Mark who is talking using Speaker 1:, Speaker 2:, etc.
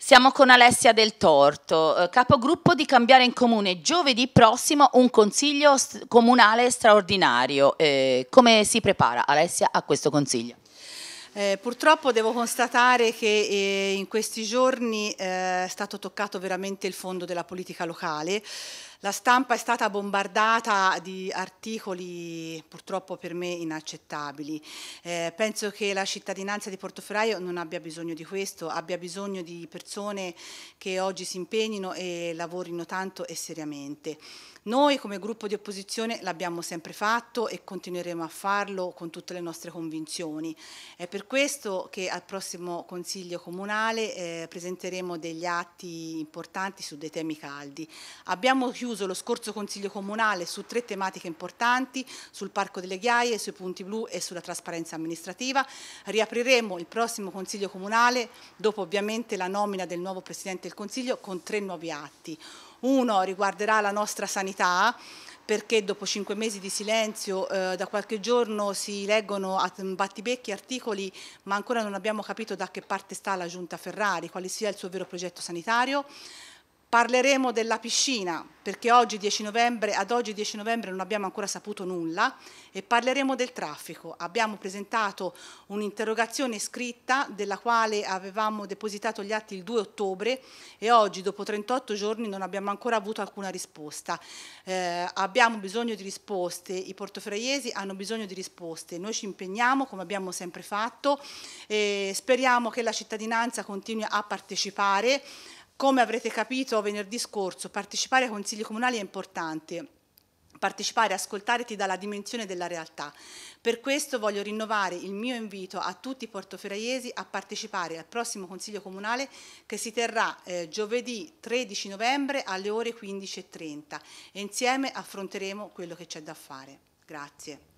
Speaker 1: Siamo con Alessia Del Torto, eh, capogruppo di Cambiare in Comune. Giovedì prossimo un consiglio comunale straordinario. Eh, come si prepara Alessia a questo consiglio?
Speaker 2: Eh, purtroppo devo constatare che eh, in questi giorni eh, è stato toccato veramente il fondo della politica locale. La stampa è stata bombardata di articoli purtroppo per me inaccettabili. Eh, penso che la cittadinanza di Portoferraio non abbia bisogno di questo, abbia bisogno di persone che oggi si impegnino e lavorino tanto e seriamente. Noi come gruppo di opposizione l'abbiamo sempre fatto e continueremo a farlo con tutte le nostre convinzioni. È per questo che al prossimo Consiglio Comunale eh, presenteremo degli atti importanti su dei temi caldi. Abbiamo chiuso chiuso lo scorso Consiglio Comunale su tre tematiche importanti, sul Parco delle Ghiaie, sui punti blu e sulla trasparenza amministrativa. Riapriremo il prossimo Consiglio Comunale, dopo ovviamente la nomina del nuovo Presidente del Consiglio, con tre nuovi atti. Uno riguarderà la nostra sanità, perché dopo cinque mesi di silenzio eh, da qualche giorno si leggono a mm, battibecchi articoli ma ancora non abbiamo capito da che parte sta la giunta Ferrari, quale sia il suo vero progetto sanitario. Parleremo della piscina, perché oggi 10 novembre, ad oggi 10 novembre non abbiamo ancora saputo nulla, e parleremo del traffico. Abbiamo presentato un'interrogazione scritta della quale avevamo depositato gli atti il 2 ottobre e oggi, dopo 38 giorni, non abbiamo ancora avuto alcuna risposta. Eh, abbiamo bisogno di risposte, i portofreiesi hanno bisogno di risposte. Noi ci impegniamo, come abbiamo sempre fatto, e speriamo che la cittadinanza continui a partecipare. Come avrete capito venerdì scorso, partecipare ai consigli comunali è importante partecipare e ascoltare ti dà la dimensione della realtà. Per questo voglio rinnovare il mio invito a tutti i portoferraiesi a partecipare al prossimo Consiglio Comunale che si terrà eh, giovedì 13 novembre alle ore 15.30 e insieme affronteremo quello che c'è da fare. Grazie.